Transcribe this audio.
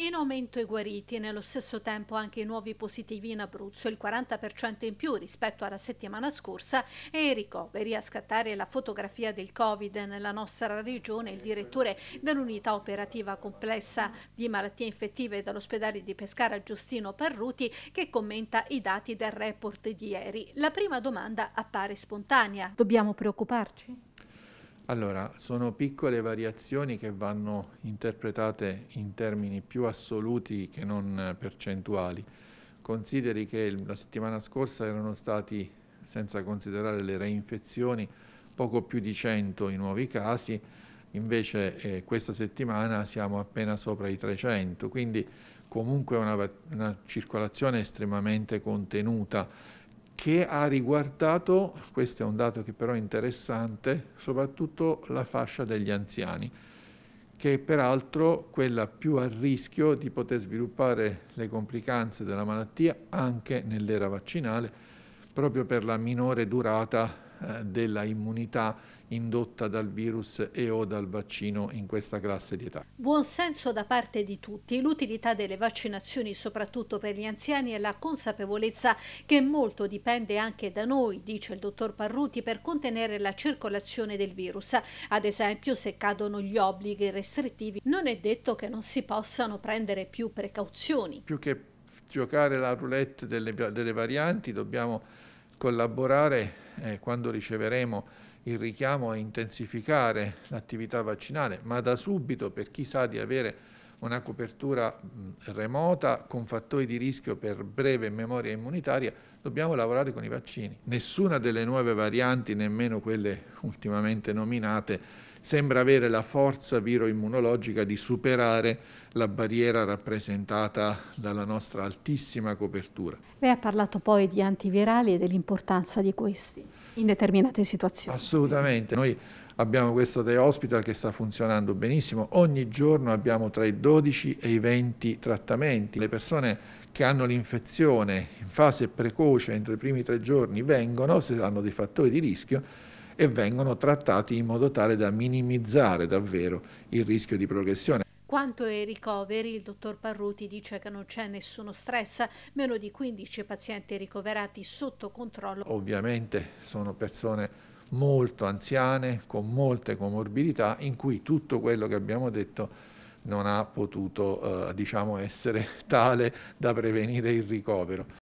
In aumento i guariti e nello stesso tempo anche i nuovi positivi in Abruzzo, il 40% in più rispetto alla settimana scorsa e i ricoveri. A scattare la fotografia del Covid nella nostra regione, il direttore dell'unità operativa complessa di malattie infettive dall'ospedale di Pescara Giustino Parruti che commenta i dati del report di ieri. La prima domanda appare spontanea. Dobbiamo preoccuparci? Allora, sono piccole variazioni che vanno interpretate in termini più assoluti che non percentuali. Consideri che la settimana scorsa erano stati, senza considerare le reinfezioni, poco più di 100 i nuovi casi, invece eh, questa settimana siamo appena sopra i 300, quindi comunque una, una circolazione estremamente contenuta che ha riguardato, questo è un dato che però è interessante, soprattutto la fascia degli anziani, che è peraltro quella più a rischio di poter sviluppare le complicanze della malattia anche nell'era vaccinale, proprio per la minore durata eh, della immunità indotta dal virus e o dal vaccino in questa classe di età. Buon senso da parte di tutti, l'utilità delle vaccinazioni soprattutto per gli anziani e la consapevolezza che molto dipende anche da noi, dice il dottor Parruti, per contenere la circolazione del virus. Ad esempio se cadono gli obblighi restrittivi non è detto che non si possano prendere più precauzioni. Più che giocare la roulette delle, delle varianti dobbiamo collaborare eh, quando riceveremo il richiamo a intensificare l'attività vaccinale, ma da subito per chi sa di avere una copertura remota con fattori di rischio per breve memoria immunitaria, dobbiamo lavorare con i vaccini. Nessuna delle nuove varianti, nemmeno quelle ultimamente nominate, sembra avere la forza viroimmunologica di superare la barriera rappresentata dalla nostra altissima copertura. Lei ha parlato poi di antivirali e dell'importanza di questi in determinate situazioni. Assolutamente, noi abbiamo questo The hospital che sta funzionando benissimo, ogni giorno abbiamo tra i 12 e i 20 trattamenti, le persone che hanno l'infezione in fase precoce entro i primi tre giorni vengono se hanno dei fattori di rischio e vengono trattati in modo tale da minimizzare davvero il rischio di progressione. Quanto ai ricoveri, il dottor Parruti dice che non c'è nessuno stress, meno di 15 pazienti ricoverati sotto controllo. Ovviamente sono persone molto anziane, con molte comorbidità, in cui tutto quello che abbiamo detto non ha potuto eh, diciamo essere tale da prevenire il ricovero.